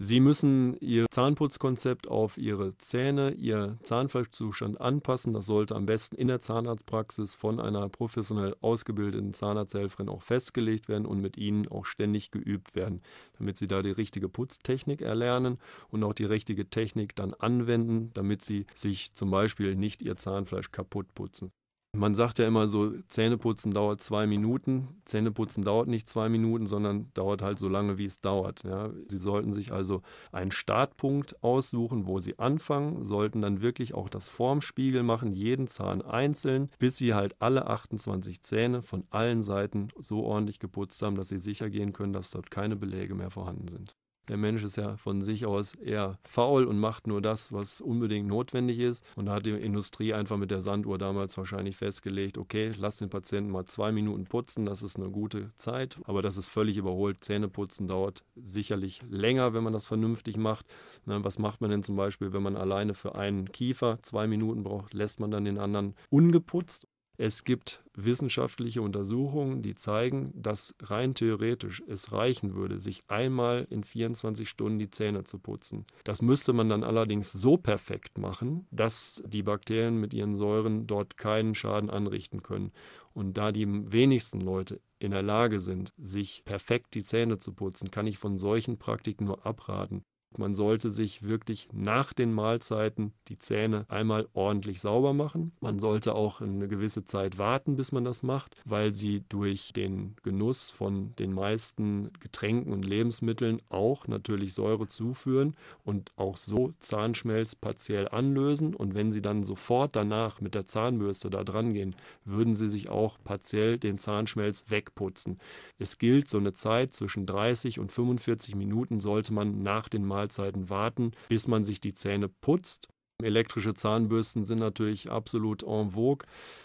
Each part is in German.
Sie müssen Ihr Zahnputzkonzept auf Ihre Zähne, Ihr Zahnfleischzustand anpassen. Das sollte am besten in der Zahnarztpraxis von einer professionell ausgebildeten Zahnarzthelferin auch festgelegt werden und mit Ihnen auch ständig geübt werden, damit Sie da die richtige Putztechnik erlernen und auch die richtige Technik dann anwenden, damit Sie sich zum Beispiel nicht Ihr Zahnfleisch kaputt putzen. Man sagt ja immer so, Zähneputzen dauert zwei Minuten. Zähneputzen dauert nicht zwei Minuten, sondern dauert halt so lange, wie es dauert. Ja. Sie sollten sich also einen Startpunkt aussuchen, wo Sie anfangen, sollten dann wirklich auch das Formspiegel machen, jeden Zahn einzeln, bis Sie halt alle 28 Zähne von allen Seiten so ordentlich geputzt haben, dass Sie sicher gehen können, dass dort keine Beläge mehr vorhanden sind. Der Mensch ist ja von sich aus eher faul und macht nur das, was unbedingt notwendig ist. Und da hat die Industrie einfach mit der Sanduhr damals wahrscheinlich festgelegt, okay, lass den Patienten mal zwei Minuten putzen, das ist eine gute Zeit. Aber das ist völlig überholt. Zähneputzen dauert sicherlich länger, wenn man das vernünftig macht. was macht man denn zum Beispiel, wenn man alleine für einen Kiefer zwei Minuten braucht, lässt man dann den anderen ungeputzt? Es gibt wissenschaftliche Untersuchungen, die zeigen, dass rein theoretisch es reichen würde, sich einmal in 24 Stunden die Zähne zu putzen. Das müsste man dann allerdings so perfekt machen, dass die Bakterien mit ihren Säuren dort keinen Schaden anrichten können. Und da die wenigsten Leute in der Lage sind, sich perfekt die Zähne zu putzen, kann ich von solchen Praktiken nur abraten. Man sollte sich wirklich nach den Mahlzeiten die Zähne einmal ordentlich sauber machen. Man sollte auch eine gewisse Zeit warten, bis man das macht, weil sie durch den Genuss von den meisten Getränken und Lebensmitteln auch natürlich Säure zuführen und auch so Zahnschmelz partiell anlösen. Und wenn sie dann sofort danach mit der Zahnbürste da dran gehen, würden sie sich auch partiell den Zahnschmelz wegputzen. Es gilt, so eine Zeit zwischen 30 und 45 Minuten sollte man nach den Mahlzeiten Mahlzeiten warten, bis man sich die Zähne putzt Elektrische Zahnbürsten sind natürlich absolut en vogue,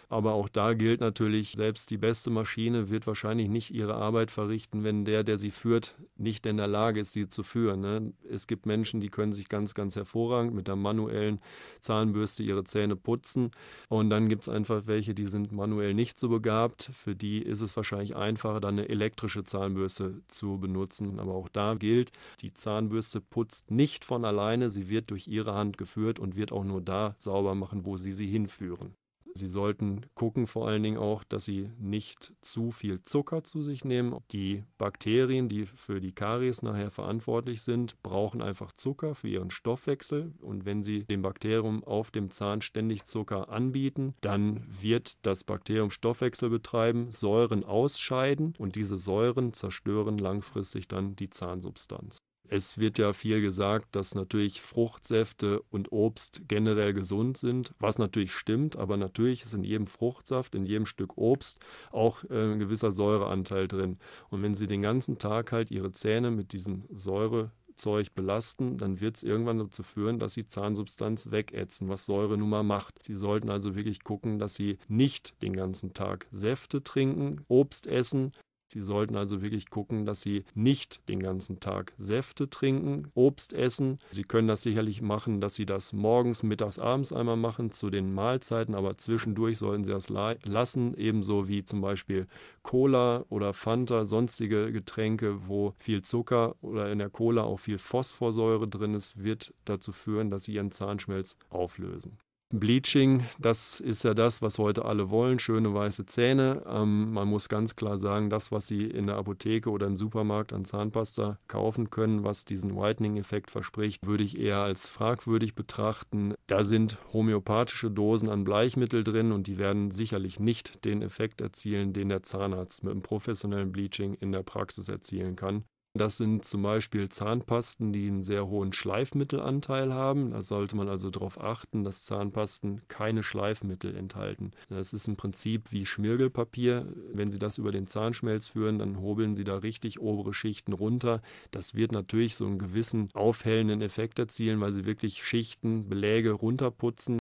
aber auch da gilt natürlich, selbst die beste Maschine wird wahrscheinlich nicht ihre Arbeit verrichten, wenn der, der sie führt, nicht in der Lage ist, sie zu führen. Ne? Es gibt Menschen, die können sich ganz, ganz hervorragend mit der manuellen Zahnbürste ihre Zähne putzen und dann gibt es einfach welche, die sind manuell nicht so begabt. Für die ist es wahrscheinlich einfacher, dann eine elektrische Zahnbürste zu benutzen. Aber auch da gilt, die Zahnbürste putzt nicht von alleine, sie wird durch ihre Hand geführt und wird wird auch nur da sauber machen, wo sie sie hinführen. Sie sollten gucken vor allen Dingen auch, dass sie nicht zu viel Zucker zu sich nehmen. Die Bakterien, die für die Karies nachher verantwortlich sind, brauchen einfach Zucker für ihren Stoffwechsel. Und wenn sie dem Bakterium auf dem Zahn ständig Zucker anbieten, dann wird das Bakterium Stoffwechsel betreiben, Säuren ausscheiden und diese Säuren zerstören langfristig dann die Zahnsubstanz. Es wird ja viel gesagt, dass natürlich Fruchtsäfte und Obst generell gesund sind, was natürlich stimmt, aber natürlich ist in jedem Fruchtsaft, in jedem Stück Obst auch äh, ein gewisser Säureanteil drin. Und wenn Sie den ganzen Tag halt Ihre Zähne mit diesem Säure Zeug belasten, dann wird es irgendwann dazu führen, dass sie Zahnsubstanz wegätzen, was Säure nun mal macht. Sie sollten also wirklich gucken, dass sie nicht den ganzen Tag Säfte trinken, Obst essen, Sie sollten also wirklich gucken, dass Sie nicht den ganzen Tag Säfte trinken, Obst essen. Sie können das sicherlich machen, dass Sie das morgens, mittags, abends einmal machen zu den Mahlzeiten, aber zwischendurch sollten Sie das lassen, ebenso wie zum Beispiel Cola oder Fanta, sonstige Getränke, wo viel Zucker oder in der Cola auch viel Phosphorsäure drin ist, wird dazu führen, dass Sie Ihren Zahnschmelz auflösen. Bleaching, das ist ja das, was heute alle wollen, schöne weiße Zähne. Ähm, man muss ganz klar sagen, das, was Sie in der Apotheke oder im Supermarkt an Zahnpasta kaufen können, was diesen Whitening-Effekt verspricht, würde ich eher als fragwürdig betrachten. Da sind homöopathische Dosen an Bleichmittel drin und die werden sicherlich nicht den Effekt erzielen, den der Zahnarzt mit einem professionellen Bleaching in der Praxis erzielen kann. Das sind zum Beispiel Zahnpasten, die einen sehr hohen Schleifmittelanteil haben. Da sollte man also darauf achten, dass Zahnpasten keine Schleifmittel enthalten. Das ist im Prinzip wie Schmirgelpapier. Wenn Sie das über den Zahnschmelz führen, dann hobeln Sie da richtig obere Schichten runter. Das wird natürlich so einen gewissen aufhellenden Effekt erzielen, weil Sie wirklich Schichten, Beläge runterputzen.